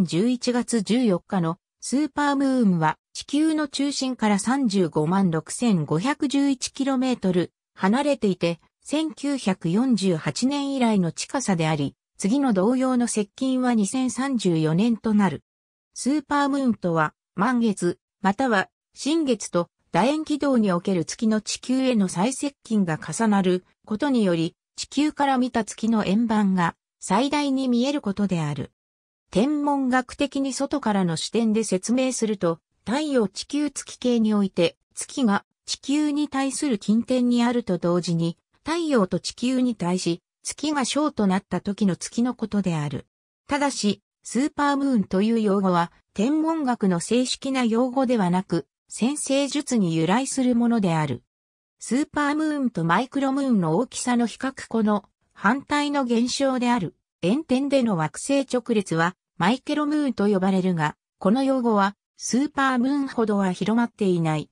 11月14日のスーパームーンは地球の中心から 356,511km 離れていて、1948年以来の近さであり、次の同様の接近は2034年となる。スーパームーンとは、満月、または新月と楕円軌道における月の地球への最接近が重なることにより、地球から見た月の円盤が最大に見えることである。天文学的に外からの視点で説明すると、太陽地球月系において、月が地球に対する近点にあると同時に、太陽と地球に対し、月が小となった時の月のことである。ただし、スーパームーンという用語は、天文学の正式な用語ではなく、先生術に由来するものである。スーパームーンとマイクロムーンの大きさの比較この反対の現象である、円天での惑星直列はマイケロムーンと呼ばれるが、この用語はスーパームーンほどは広まっていない。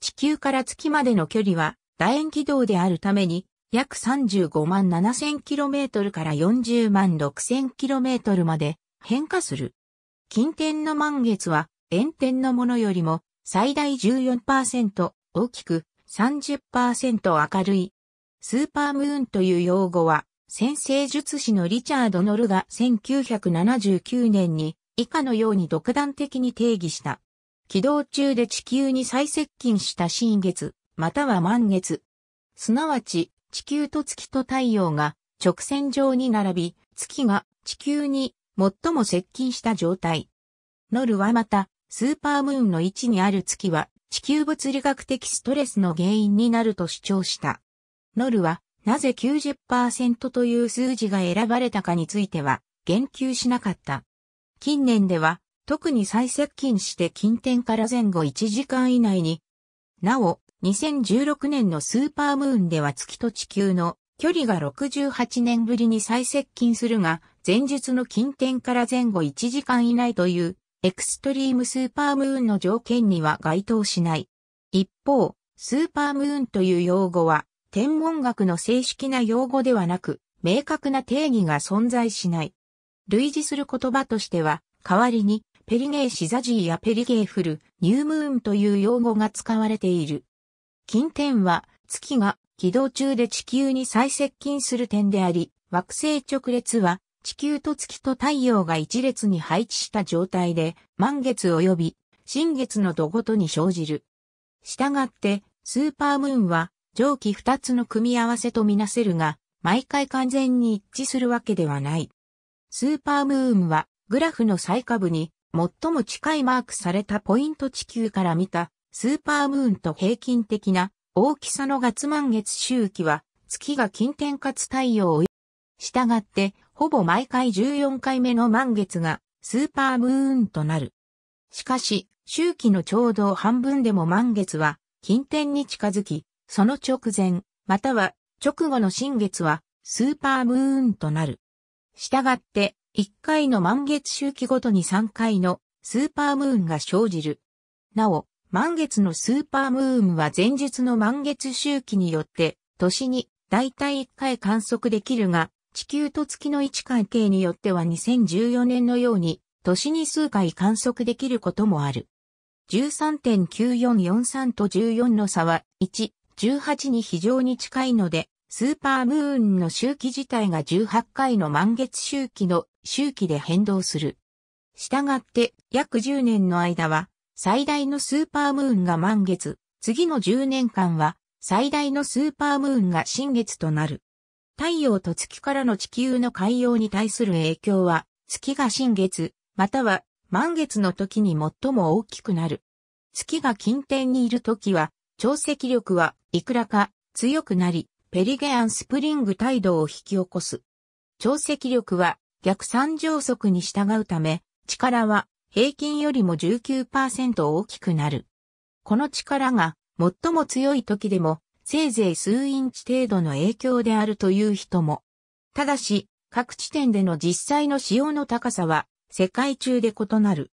地球から月までの距離は楕円軌道であるために約35万 7000km から40万 6000km まで変化する。近天の満月は炎天のものよりも最大14%大きく30%明るい。スーパームーンという用語は先生術師のリチャード・ノルが1979年に以下のように独断的に定義した。軌道中で地球に最接近した新月、または満月。すなわち、地球と月と太陽が直線上に並び、月が地球に最も接近した状態。ノルはまた、スーパームーンの位置にある月は地球物理学的ストレスの原因になると主張した。ノルはなぜ90%という数字が選ばれたかについては言及しなかった。近年では特に最接近して近点から前後1時間以内に、なお2016年のスーパームーンでは月と地球の距離が68年ぶりに最接近するが、前述の近点から前後1時間以内というエクストリームスーパームーンの条件には該当しない。一方、スーパームーンという用語は天文学の正式な用語ではなく、明確な定義が存在しない。類似する言葉としては、代わりに、ペリゲーシザジーやペリゲーフル、ニュームーンという用語が使われている。近天は、月が軌道中で地球に最接近する点であり、惑星直列は、地球と月と太陽が一列に配置した状態で、満月及び、新月の度ごとに生じる。したがって、スーパームーンは、上記2つの組み合わせとみなせるが、毎回完全に一致するわけではない。スーパームーンは、グラフの最下部に、最も近いマークされたポイント地球から見た、スーパームーンと平均的な大きさの月満月周期は、月が近点かつ太陽を、したがって、ほぼ毎回14回目の満月が、スーパームーンとなる。しかし、周期のちょうど半分でも満月は、近点に近づき、その直前、または直後の新月はスーパームーンとなる。したがって、1回の満月周期ごとに3回のスーパームーンが生じる。なお、満月のスーパームーンは前日の満月周期によって、年に大体1回観測できるが、地球と月の位置関係によっては2014年のように、年に数回観測できることもある。13.9443と14の差は1、18に非常に近いので、スーパームーンの周期自体が18回の満月周期の周期で変動する。したがって、約10年の間は、最大のスーパームーンが満月、次の10年間は、最大のスーパームーンが新月となる。太陽と月からの地球の海洋に対する影響は、月が新月、または満月の時に最も大きくなる。月が近天にいる時は、潮汐力はいくらか強くなり、ペリゲアンスプリング態度を引き起こす。潮汐力は逆三乗速に従うため、力は平均よりも19%大きくなる。この力が最も強い時でもせいぜい数インチ程度の影響であるという人も。ただし、各地点での実際の潮の高さは世界中で異なる。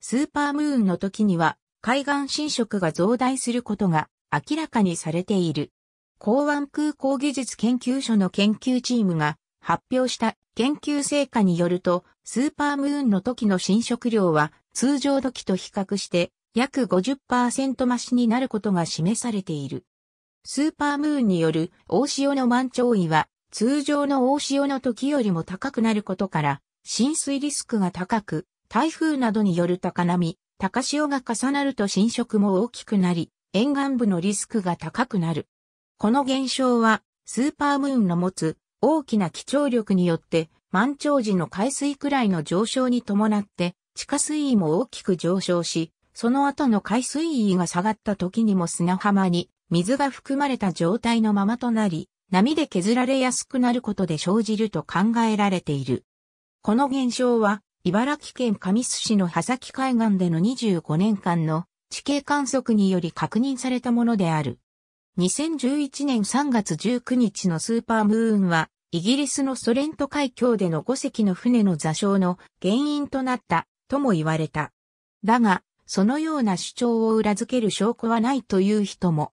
スーパームーンの時には海岸侵食が増大することが明らかにされている。港湾空港技術研究所の研究チームが発表した研究成果によると、スーパームーンの時の侵食量は通常時と比較して約50%増しになることが示されている。スーパームーンによる大潮の満潮位は通常の大潮の時よりも高くなることから、浸水リスクが高く、台風などによる高波、高潮が重なると浸食も大きくなり、沿岸部のリスクが高くなる。この現象は、スーパームーンの持つ大きな基調力によって、満潮時の海水くらいの上昇に伴って、地下水位も大きく上昇し、その後の海水位が下がった時にも砂浜に水が含まれた状態のままとなり、波で削られやすくなることで生じると考えられている。この現象は茨城県神栖市の波崎海岸での25年間の地形観測により確認されたものである。2011年3月19日のスーパームーンは、イギリスのソレント海峡での5隻の船の座礁の原因となったとも言われた。だが、そのような主張を裏付ける証拠はないという人も。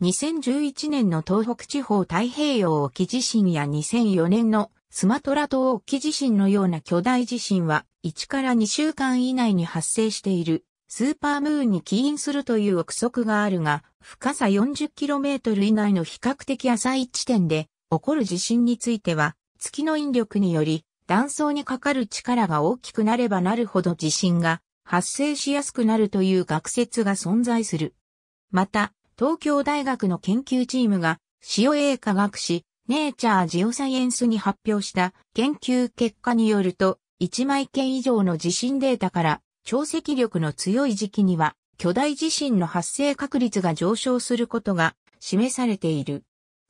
2011年の東北地方太平洋沖地震や2004年のスマトラ島沖地震のような巨大地震は1から2週間以内に発生しているスーパームーンに起因するという憶測があるが、深さ 40km 以内の比較的浅い地点で起こる地震については、月の引力により断層にかかる力が大きくなればなるほど地震が発生しやすくなるという学説が存在する。また、東京大学の研究チームが、塩映科学士、ネイチャージオサイエンスに発表した研究結果によると、1枚件以上の地震データから、潮汐力の強い時期には、巨大地震の発生確率が上昇することが示されている。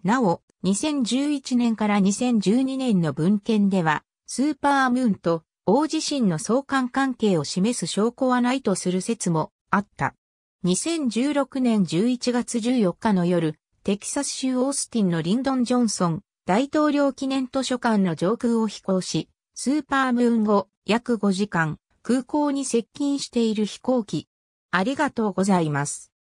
なお、2011年から2012年の文献では、スーパームーンと大地震の相関関係を示す証拠はないとする説もあった。2016年11月14日の夜、テキサス州オースティンのリンドン・ジョンソン大統領記念図書館の上空を飛行し、スーパームーン後約5時間空港に接近している飛行機。ありがとうございます。